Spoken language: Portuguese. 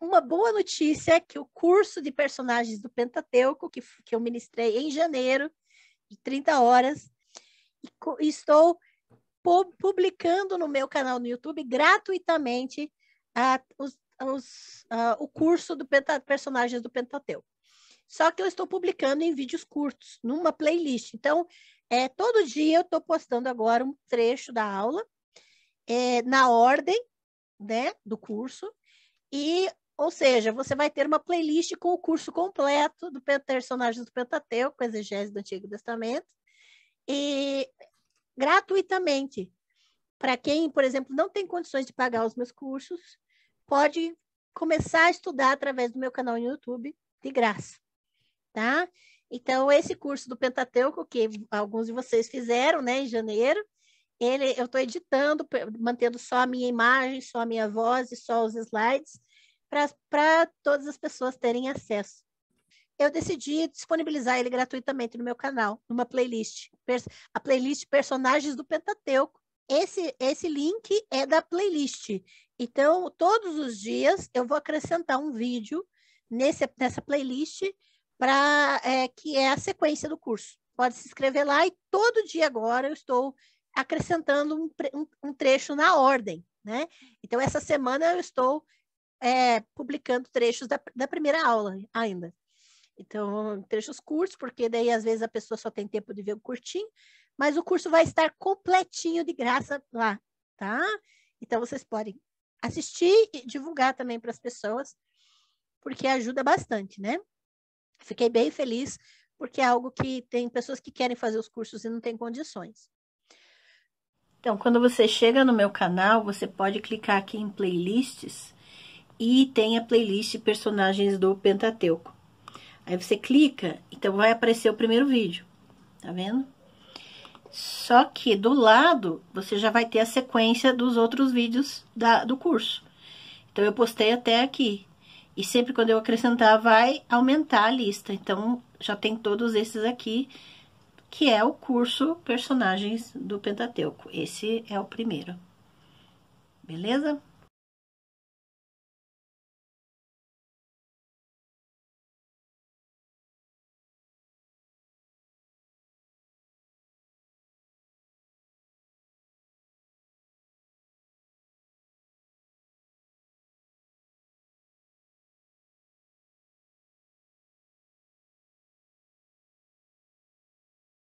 uma boa notícia é que o curso de personagens do Pentateuco, que, que eu ministrei em janeiro, de 30 horas, e estou pu publicando no meu canal no YouTube gratuitamente os, os, o curso do Penta personagens do Pentateuco. Só que eu estou publicando em vídeos curtos, numa playlist. Então, é, todo dia eu estou postando agora um trecho da aula, é, na ordem né, do curso, e ou seja, você vai ter uma playlist com o curso completo do personagem do Pentateuco, exegese do Antigo Testamento, e gratuitamente. Para quem, por exemplo, não tem condições de pagar os meus cursos, pode começar a estudar através do meu canal no YouTube de graça, tá? Então, esse curso do Pentateuco, que alguns de vocês fizeram, né, em janeiro, ele, eu estou editando, mantendo só a minha imagem, só a minha voz e só os slides, para todas as pessoas terem acesso. Eu decidi disponibilizar ele gratuitamente no meu canal, numa playlist, a playlist Personagens do Pentateuco. Esse, esse link é da playlist. Então, todos os dias eu vou acrescentar um vídeo nesse, nessa playlist para é, que é a sequência do curso. Pode se inscrever lá e todo dia agora eu estou acrescentando um, um, um trecho na ordem, né? Então essa semana eu estou é, publicando trechos da, da primeira aula ainda. Então, trechos curtos, porque daí às vezes a pessoa só tem tempo de ver o curtinho, mas o curso vai estar completinho de graça lá, tá? Então, vocês podem assistir e divulgar também para as pessoas, porque ajuda bastante, né? Fiquei bem feliz, porque é algo que tem pessoas que querem fazer os cursos e não têm condições. Então, quando você chega no meu canal, você pode clicar aqui em playlists e tem a playlist personagens do Pentateuco. Aí você clica, então vai aparecer o primeiro vídeo, tá vendo? Só que do lado você já vai ter a sequência dos outros vídeos da, do curso. Então eu postei até aqui. E sempre quando eu acrescentar vai aumentar a lista. Então já tem todos esses aqui, que é o curso Personagens do Pentateuco. Esse é o primeiro. Beleza?